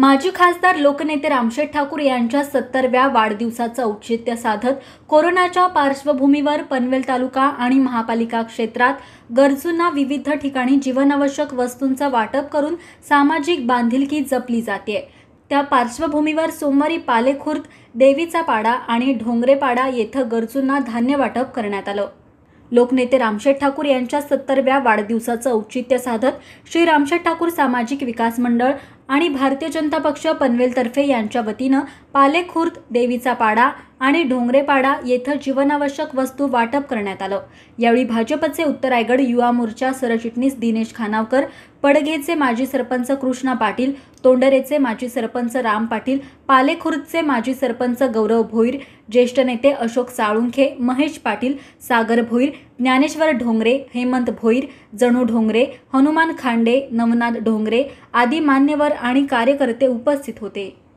माजी खासदार लोकनेते रामशेठ ठाकूर यांच्या सत्तरव्या वाढदिवसाचं औचित्य साधत कोरोनाच्या पार्श्वभूमीवर पनवेल तालुका आणि महापालिका क्षेत्रात गरजूंना विविध ठिकाणी जीवनावश्यक वस्तूंचं वाटप करून सामाजिक बांधिलकी जपली जाते त्या पार्श्वभूमीवर सोमवारी पालेखुर्द देवीचा पाडा आणि ढोंगरेपाडा येथं गरजूंना धान्य वाटप करण्यात आलं लोकनेते रामशेठ ठाकूर यांच्या सत्तरव्या वाढदिवसाचं औचित्य साधत श्री रामशेठ ठाकूर सामाजिक विकास मंडळ आणि भारतीय जनता पक्ष पनवेलतर्फे यांच्या वतीनं पालेखुर्द देवीचा पाडा आणि ढोंगरेपाडा येथे जीवनावश्यक वस्तू वाटप करण्यात आलं यावेळी भाजपचे उत्तर रायगड युवा मोर्चा सरचिटणीस दिनेश खानावकर पडघेचे माजी सरपंच कृष्णा पाटील तोंडरेचे माजी सरपंच राम पाटील पालेखुर्दचे माजी सरपंच गौरव भोईर ज्येष्ठ नेते अशोक साळुंखे महेश पाटील सागर भोईर ज्ञानेश्वर ढोंगरे हेमंत भोईर जणू ढोंगरे हनुमान खांडे नवनाथ ढोंगरे आदी मान्यवर आणि कार्यकर्ते उपस्थित होते